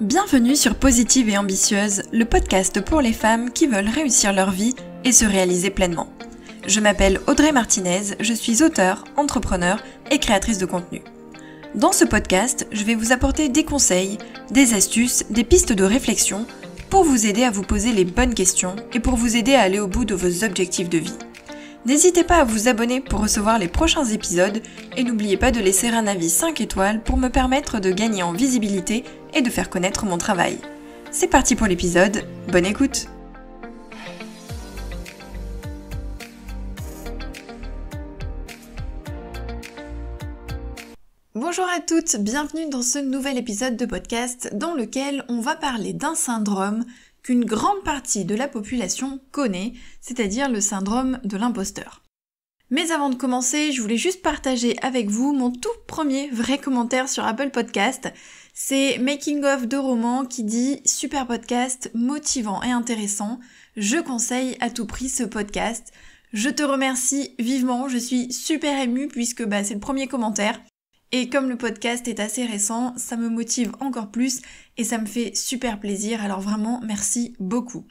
Bienvenue sur Positive et Ambitieuse, le podcast pour les femmes qui veulent réussir leur vie et se réaliser pleinement. Je m'appelle Audrey Martinez, je suis auteur, entrepreneur et créatrice de contenu. Dans ce podcast, je vais vous apporter des conseils, des astuces, des pistes de réflexion pour vous aider à vous poser les bonnes questions et pour vous aider à aller au bout de vos objectifs de vie. N'hésitez pas à vous abonner pour recevoir les prochains épisodes et n'oubliez pas de laisser un avis 5 étoiles pour me permettre de gagner en visibilité et de faire connaître mon travail. C'est parti pour l'épisode, bonne écoute Bonjour à toutes, bienvenue dans ce nouvel épisode de podcast dans lequel on va parler d'un syndrome qu'une grande partie de la population connaît, c'est-à-dire le syndrome de l'imposteur. Mais avant de commencer, je voulais juste partager avec vous mon tout premier vrai commentaire sur Apple Podcast. C'est Making of de roman qui dit super podcast, motivant et intéressant. Je conseille à tout prix ce podcast. Je te remercie vivement, je suis super émue puisque bah, c'est le premier commentaire. Et comme le podcast est assez récent, ça me motive encore plus et ça me fait super plaisir. Alors vraiment, merci beaucoup.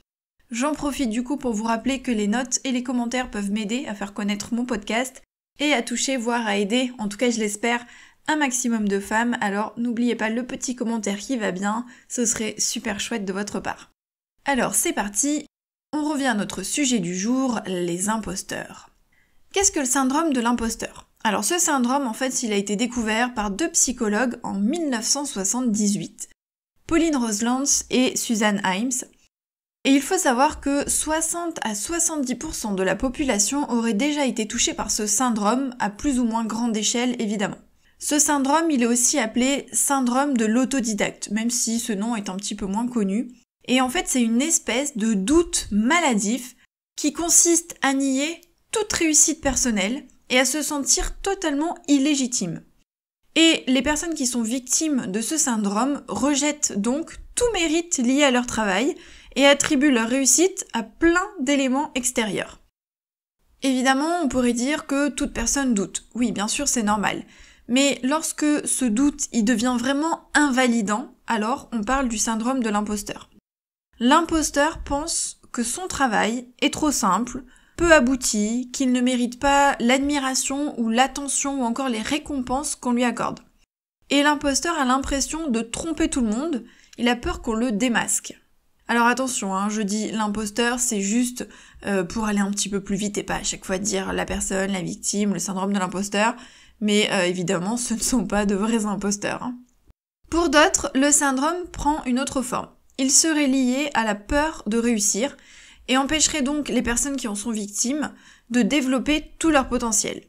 J'en profite du coup pour vous rappeler que les notes et les commentaires peuvent m'aider à faire connaître mon podcast et à toucher, voire à aider, en tout cas je l'espère, un maximum de femmes, alors n'oubliez pas le petit commentaire qui va bien, ce serait super chouette de votre part. Alors c'est parti, on revient à notre sujet du jour, les imposteurs. Qu'est-ce que le syndrome de l'imposteur Alors ce syndrome, en fait, il a été découvert par deux psychologues en 1978, Pauline Roselands et Suzanne Himes, et il faut savoir que 60 à 70% de la population aurait déjà été touchée par ce syndrome, à plus ou moins grande échelle évidemment. Ce syndrome, il est aussi appelé syndrome de l'autodidacte, même si ce nom est un petit peu moins connu. Et en fait, c'est une espèce de doute maladif qui consiste à nier toute réussite personnelle et à se sentir totalement illégitime. Et les personnes qui sont victimes de ce syndrome rejettent donc tout mérite lié à leur travail et attribuent leur réussite à plein d'éléments extérieurs. Évidemment, on pourrait dire que toute personne doute. Oui, bien sûr, c'est normal. Mais lorsque ce doute il devient vraiment invalidant, alors on parle du syndrome de l'imposteur. L'imposteur pense que son travail est trop simple, peu abouti, qu'il ne mérite pas l'admiration ou l'attention ou encore les récompenses qu'on lui accorde. Et l'imposteur a l'impression de tromper tout le monde, il a peur qu'on le démasque. Alors attention, hein, je dis l'imposteur, c'est juste euh, pour aller un petit peu plus vite et pas à chaque fois dire la personne, la victime, le syndrome de l'imposteur, mais euh, évidemment ce ne sont pas de vrais imposteurs. Hein. Pour d'autres, le syndrome prend une autre forme. Il serait lié à la peur de réussir et empêcherait donc les personnes qui en sont victimes de développer tout leur potentiel.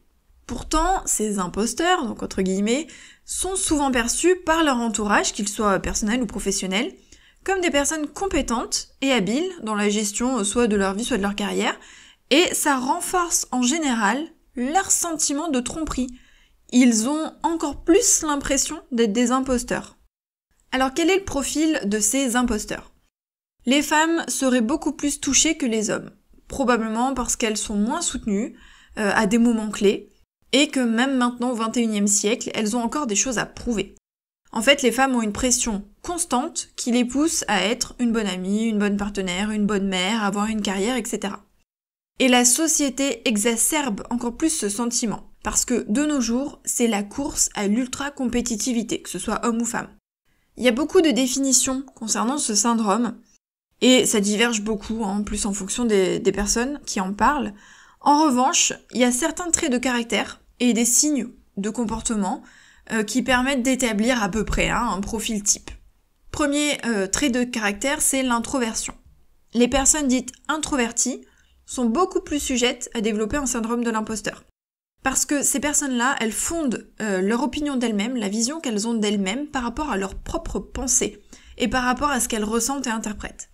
Pourtant, ces imposteurs, donc entre guillemets, sont souvent perçus par leur entourage, qu'ils soient personnels ou professionnels, comme des personnes compétentes et habiles dans la gestion euh, soit de leur vie, soit de leur carrière, et ça renforce en général leur sentiment de tromperie. Ils ont encore plus l'impression d'être des imposteurs. Alors quel est le profil de ces imposteurs Les femmes seraient beaucoup plus touchées que les hommes, probablement parce qu'elles sont moins soutenues euh, à des moments clés, et que même maintenant au XXIe siècle, elles ont encore des choses à prouver. En fait, les femmes ont une pression constante qui les pousse à être une bonne amie, une bonne partenaire, une bonne mère, avoir une carrière, etc. Et la société exacerbe encore plus ce sentiment, parce que de nos jours, c'est la course à l'ultra-compétitivité, que ce soit homme ou femme. Il y a beaucoup de définitions concernant ce syndrome, et ça diverge beaucoup, en hein, plus en fonction des, personnes qui en parlent. En revanche, il y a certains traits de caractère et des signes de comportement euh, qui permettent d'établir à peu près hein, un profil type. Premier euh, trait de caractère, c'est l'introversion. Les personnes dites introverties sont beaucoup plus sujettes à développer un syndrome de l'imposteur. Parce que ces personnes-là, elles fondent euh, leur opinion d'elles-mêmes, la vision qu'elles ont d'elles-mêmes par rapport à leur propre pensée et par rapport à ce qu'elles ressentent et interprètent.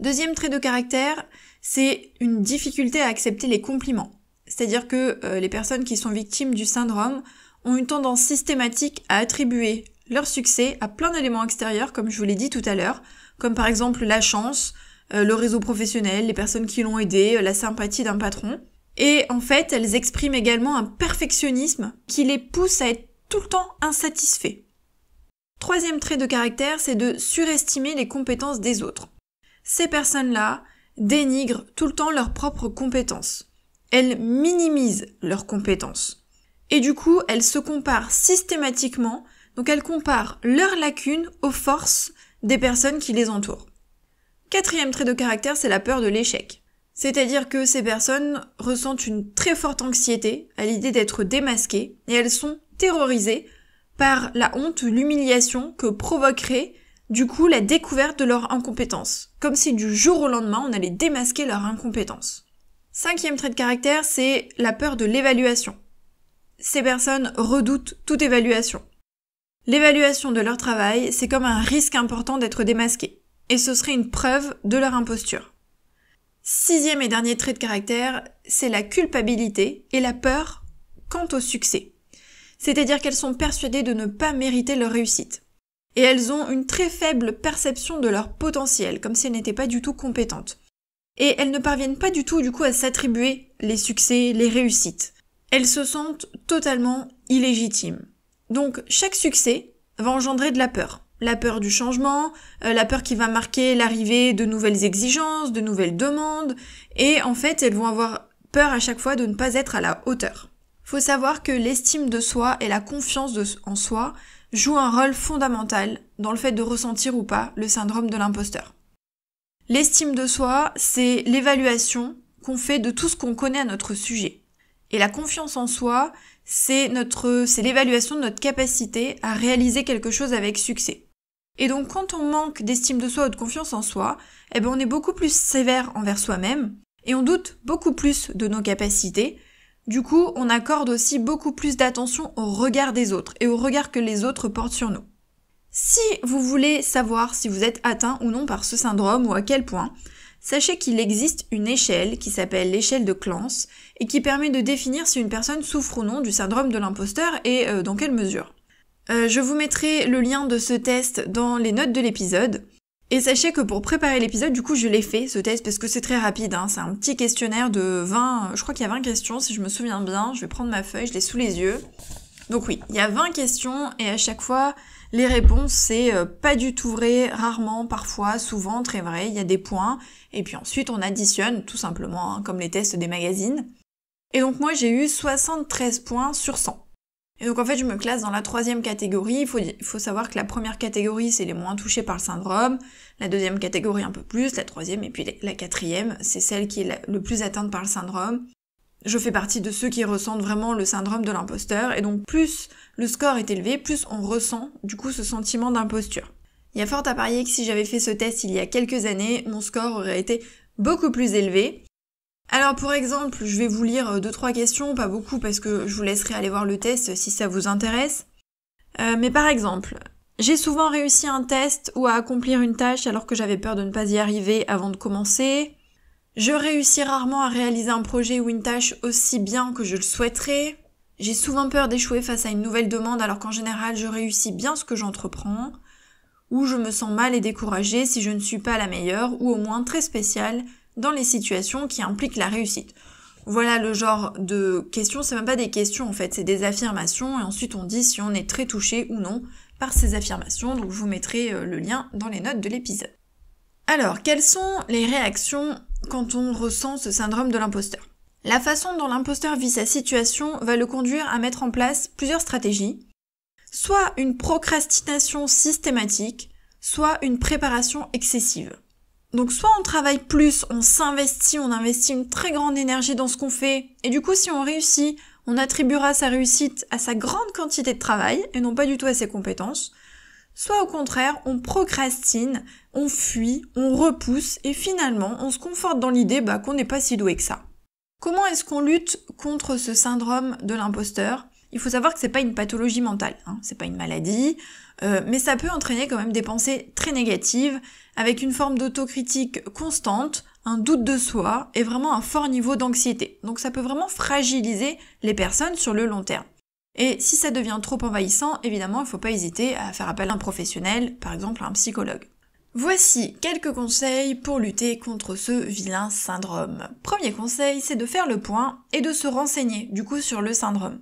Deuxième trait de caractère, c'est une difficulté à accepter les compliments. C'est-à-dire que euh, les personnes qui sont victimes du syndrome ont une tendance systématique à attribuer leur succès a plein d'éléments extérieurs, comme je vous l'ai dit tout à l'heure, comme par exemple la chance, euh, le réseau professionnel, les personnes qui l'ont aidé, euh, la sympathie d'un patron. Et en fait, elles expriment également un perfectionnisme qui les pousse à être tout le temps insatisfaits. Troisième trait de caractère, c'est de surestimer les compétences des autres. Ces personnes-là dénigrent tout le temps leurs propres compétences. Elles minimisent leurs compétences. Et du coup, elles se comparent systématiquement donc elle compare leurs lacunes aux forces des personnes qui les entourent. Quatrième trait de caractère, c'est la peur de l'échec. C'est-à-dire que ces personnes ressentent une très forte anxiété à l'idée d'être démasquées et elles sont terrorisées par la honte, l'humiliation que provoquerait du coup la découverte de leur incompétence. Comme si du jour au lendemain on allait démasquer leur incompétence. Cinquième trait de caractère, c'est la peur de l'évaluation. Ces personnes redoutent toute évaluation. L'évaluation de leur travail, c'est comme un risque important d'être démasqué, et ce serait une preuve de leur imposture. Sixième et dernier trait de caractère, c'est la culpabilité et la peur quant au succès. C'est-à-dire qu'elles sont persuadées de ne pas mériter leur réussite. Et elles ont une très faible perception de leur potentiel, comme si elles n'étaient pas du tout compétentes. Et elles ne parviennent pas du tout du coup à s'attribuer les succès, les réussites. Elles se sentent totalement illégitimes. Donc chaque succès va engendrer de la peur. La peur du changement, euh, la peur qui va marquer l'arrivée de nouvelles exigences, de nouvelles demandes, et en fait elles vont avoir peur à chaque fois de ne pas être à la hauteur. Faut savoir que l'estime de soi et la confiance en soi jouent un rôle fondamental dans le fait de ressentir ou pas le syndrome de l'imposteur. L'estime de soi, c'est l'évaluation qu'on fait de tout ce qu'on connaît à notre sujet. Et la confiance en soi, c'est notre, c'est l'évaluation de notre capacité à réaliser quelque chose avec succès. Et donc quand on manque d'estime de soi ou de confiance en soi, eh ben on est beaucoup plus sévère envers soi-même et on doute beaucoup plus de nos capacités. Du coup, on accorde aussi beaucoup plus d'attention au regard des autres et au regard que les autres portent sur nous. Si vous voulez savoir si vous êtes atteint ou non par ce syndrome ou à quel point, sachez qu'il existe une échelle qui s'appelle l'échelle de Clance et qui permet de définir si une personne souffre ou non du syndrome de l'imposteur et euh, dans quelle mesure. Euh, je vous mettrai le lien de ce test dans les notes de l'épisode. Et sachez que pour préparer l'épisode, du coup, je l'ai fait, ce test, parce que c'est très rapide. Hein. C'est un petit questionnaire de 20, je crois qu'il y a 20 questions, si je me souviens bien. Je vais prendre ma feuille, je l'ai sous les yeux. Donc oui, il y a 20 questions et à chaque fois, les réponses, c'est euh, pas du tout vrai, rarement, parfois, souvent, très vrai, il y a des points. Et puis ensuite, on additionne, tout simplement, hein, comme les tests des magazines. Et donc moi, j'ai eu 73 points sur 100. Et donc en fait, je me classe dans la troisième catégorie. Il faut, savoir que la première catégorie, c'est les moins touchés par le syndrome. La deuxième catégorie, un peu plus. La troisième et puis la quatrième, c'est celle qui est le plus atteinte par le syndrome je fais partie de ceux qui ressentent vraiment le syndrome de l'imposteur et donc plus le score est élevé, plus on ressent du coup ce sentiment d'imposture. Il y a fort à parier que si j'avais fait ce test il y a quelques années, mon score aurait été beaucoup plus élevé. Alors pour exemple, je vais vous lire euh, deux trois questions, pas beaucoup parce que je vous laisserai aller voir le test euh, si ça vous intéresse. Euh, mais par exemple, j'ai souvent réussi un test ou à accomplir une tâche alors que j'avais peur de ne pas y arriver avant de commencer. Je réussis rarement à réaliser un projet ou une tâche aussi bien que je le souhaiterais. J'ai souvent peur d'échouer face à une nouvelle demande alors qu'en général je réussis bien ce que j'entreprends. Ou je me sens mal et découragée si je ne suis pas la meilleure ou au moins très spéciale dans les situations qui impliquent la réussite. Voilà le genre de questions, c'est même pas des questions en fait, c'est des affirmations et ensuite on dit si on est très touché ou non par ces affirmations, donc je vous mettrai euh, le lien dans les notes de l'épisode. Alors, quelles sont les réactions quand on ressent ce syndrome de l'imposteur. La façon dont l'imposteur vit sa situation va le conduire à mettre en place plusieurs stratégies, soit une procrastination systématique, soit une préparation excessive. Donc soit on travaille plus, on s'investit, on investit une très grande énergie dans ce qu'on fait, et du coup si on réussit, on attribuera sa réussite à sa grande quantité de travail et non pas du tout à ses compétences, soit au contraire on procrastine on fuit, on repousse et finalement on se conforte dans l'idée bah, qu'on n'est pas si doué que ça. Comment est-ce qu'on lutte contre ce syndrome de l'imposteur Il faut savoir que ce n'est pas une pathologie mentale, hein, c'est pas une maladie, euh, mais ça peut entraîner quand même des pensées très négatives, avec une forme d'autocritique constante, un doute de soi et vraiment un fort niveau d'anxiété. Donc ça peut vraiment fragiliser les personnes sur le long terme. Et si ça devient trop envahissant, évidemment, il ne faut pas hésiter à faire appel à un professionnel, par exemple à un psychologue. Voici quelques conseils pour lutter contre ce vilain syndrome. Premier conseil, c'est de faire le point et de se renseigner du coup sur le syndrome.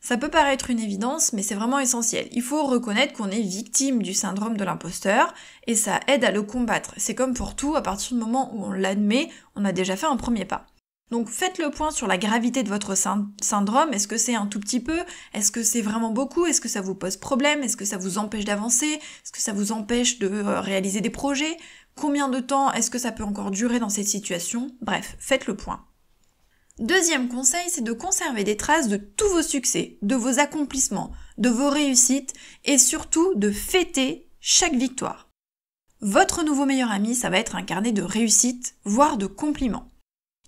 Ça peut paraître une évidence, mais c'est vraiment essentiel. Il faut reconnaître qu'on est victime du syndrome de l'imposteur et ça aide à le combattre. C'est comme pour tout, à partir du moment où on l'admet, on a déjà fait un premier pas. Donc faites le point sur la gravité de votre syndrome. Est-ce que c'est un tout petit peu Est-ce que c'est vraiment beaucoup Est-ce que ça vous pose problème Est-ce que ça vous empêche d'avancer Est-ce que ça vous empêche de euh, réaliser des projets Combien de temps est-ce que ça peut encore durer dans cette situation Bref, faites le point. Deuxième conseil, c'est de conserver des traces de tous vos succès, de vos accomplissements, de vos réussites et surtout de fêter chaque victoire. Votre nouveau meilleur ami, ça va être un carnet de réussites, voire de compliments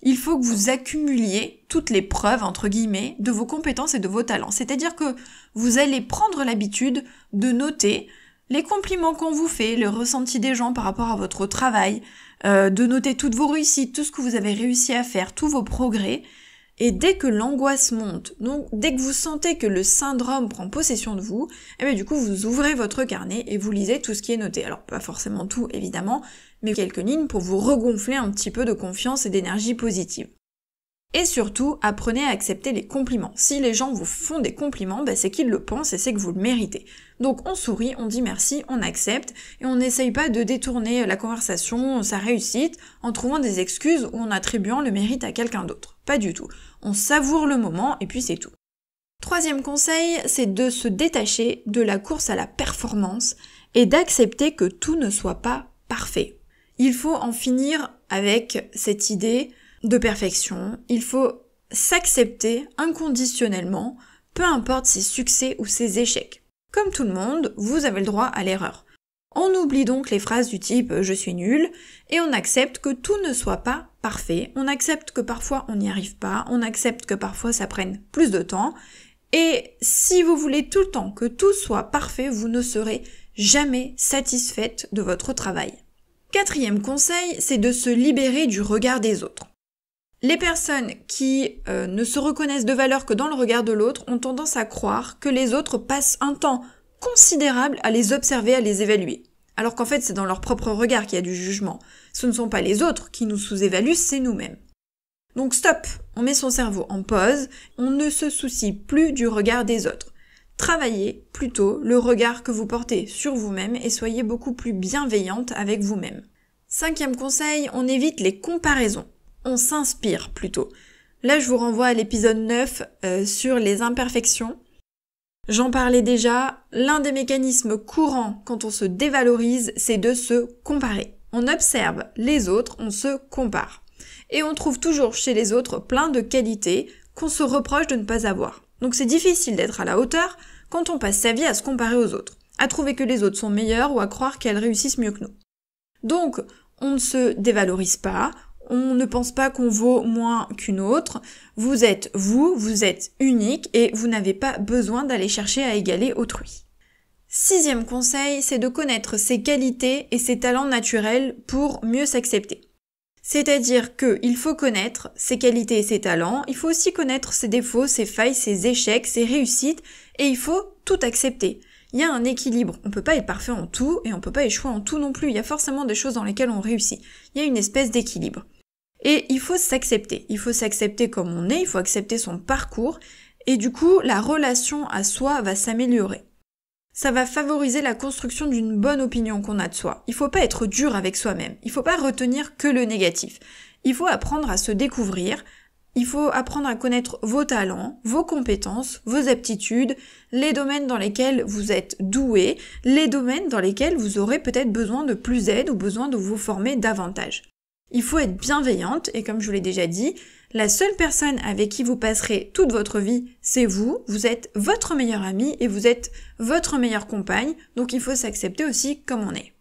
il faut que vous accumuliez toutes les preuves, entre guillemets, de vos compétences et de vos talents. C'est-à-dire que vous allez prendre l'habitude de noter les compliments qu'on vous fait, le ressenti des gens par rapport à votre travail, euh, de noter toutes vos réussites, tout ce que vous avez réussi à faire, tous vos progrès, et dès que l'angoisse monte, donc dès que vous sentez que le syndrome prend possession de vous, eh bien du coup vous ouvrez votre carnet et vous lisez tout ce qui est noté. Alors pas forcément tout évidemment, mais quelques lignes pour vous regonfler un petit peu de confiance et d'énergie positive. Et surtout, apprenez à accepter les compliments. Si les gens vous font des compliments, ben, c'est qu'ils le pensent et c'est que vous le méritez. Donc on sourit, on dit merci, on accepte, et on n'essaye pas de détourner la conversation, sa réussite, en trouvant des excuses ou en attribuant le mérite à quelqu'un d'autre. Pas du tout on savoure le moment et puis c'est tout. Troisième conseil, c'est de se détacher de la course à la performance et d'accepter que tout ne soit pas parfait. Il faut en finir avec cette idée de perfection, il faut s'accepter inconditionnellement, peu importe ses succès ou ses échecs. Comme tout le monde, vous avez le droit à l'erreur. On oublie donc les phrases du type je suis nul et on accepte que tout ne soit pas parfait, on accepte que parfois on n'y arrive pas, on accepte que parfois ça prenne plus de temps et si vous voulez tout le temps que tout soit parfait, vous ne serez jamais satisfaite de votre travail. Quatrième conseil, c'est de se libérer du regard des autres. Les personnes qui euh, ne se reconnaissent de valeur que dans le regard de l'autre ont tendance à croire que les autres passent un temps considérable à les observer, à les évaluer. Alors qu'en fait, c'est dans leur propre regard qu'il y a du jugement. Ce ne sont pas les autres qui nous sous-évaluent, c'est nous-mêmes. Donc stop, on met son cerveau en pause, on ne se soucie plus du regard des autres. Travaillez plutôt le regard que vous portez sur vous-même et soyez beaucoup plus bienveillante avec vous-même. Cinquième conseil, on évite les comparaisons. On s'inspire plutôt. Là, je vous renvoie à l'épisode 9 euh, sur les imperfections J'en parlais déjà, l'un des mécanismes courants quand on se dévalorise, c'est de se comparer. On observe les autres, on se compare. Et on trouve toujours chez les autres plein de qualités qu'on se reproche de ne pas avoir. Donc c'est difficile d'être à la hauteur quand on passe sa vie à se comparer aux autres, à trouver que les autres sont meilleurs ou à croire qu'elles réussissent mieux que nous. Donc on ne se dévalorise pas, on ne pense pas qu'on vaut moins qu'une autre. Vous êtes vous, vous êtes unique et vous n'avez pas besoin d'aller chercher à égaler autrui. Sixième conseil, c'est de connaître ses qualités et ses talents naturels pour mieux s'accepter. C'est-à-dire qu'il faut connaître ses qualités et ses talents, il faut aussi connaître ses défauts, ses failles, ses échecs, ses réussites, et il faut tout accepter. Il y a un équilibre, on ne peut pas être parfait en tout et on ne peut pas échouer en tout non plus, il y a forcément des choses dans lesquelles on réussit. Il y a une espèce d'équilibre. Et il faut s'accepter. Il faut s'accepter comme on est, il faut accepter son parcours. Et du coup, la relation à soi va s'améliorer. Ça va favoriser la construction d'une bonne opinion qu'on a de soi. Il faut pas être dur avec soi-même. Il ne faut pas retenir que le négatif. Il faut apprendre à se découvrir. Il faut apprendre à connaître vos talents, vos compétences, vos aptitudes, les domaines dans lesquels vous êtes doué, les domaines dans lesquels vous aurez peut-être besoin de plus d'aide ou besoin de vous former davantage. Il faut être bienveillante et comme je vous l'ai déjà dit, la seule personne avec qui vous passerez toute votre vie, c'est vous. Vous êtes votre meilleur ami et vous êtes votre meilleure compagne, donc il faut s'accepter aussi comme on est.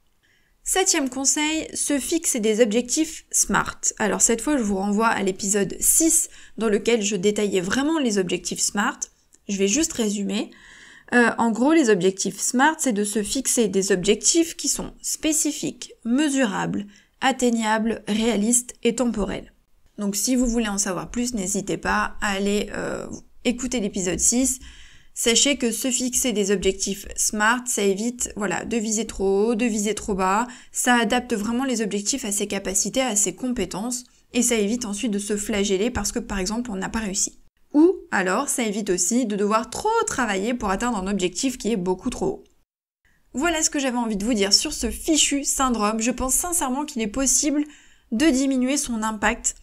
Septième conseil, se fixer des objectifs SMART. Alors cette fois, je vous renvoie à l'épisode 6 dans lequel je détaillais vraiment les objectifs SMART. Je vais juste résumer. Euh, en gros, les objectifs SMART, c'est de se fixer des objectifs qui sont spécifiques, mesurables, atteignable, réaliste et temporel. Donc si vous voulez en savoir plus, n'hésitez pas à aller euh, écouter l'épisode 6. Sachez que se fixer des objectifs SMART, ça évite voilà, de viser trop haut, de viser trop bas, ça adapte vraiment les objectifs à ses capacités, à ses compétences, et ça évite ensuite de se flageller parce que par exemple on n'a pas réussi. Ou alors ça évite aussi de devoir trop travailler pour atteindre un objectif qui est beaucoup trop haut. Voilà ce que j'avais envie de vous dire sur ce fichu syndrome. Je pense sincèrement qu'il est possible de diminuer son impact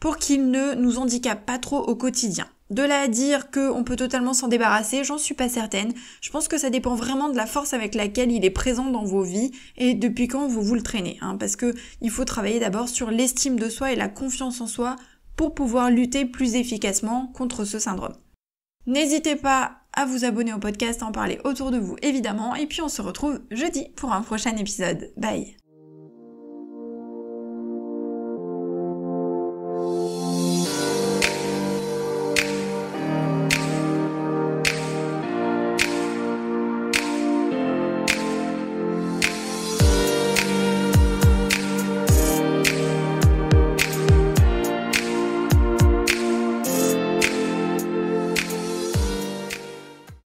pour qu'il ne nous handicape pas trop au quotidien. De là à dire qu'on peut totalement s'en débarrasser, j'en suis pas certaine. Je pense que ça dépend vraiment de la force avec laquelle il est présent dans vos vies et depuis quand vous vous le traînez. Hein, parce que il faut travailler d'abord sur l'estime de soi et la confiance en soi pour pouvoir lutter plus efficacement contre ce syndrome. N'hésitez pas à vous abonner au podcast, en parler autour de vous évidemment, et puis on se retrouve jeudi pour un prochain épisode. Bye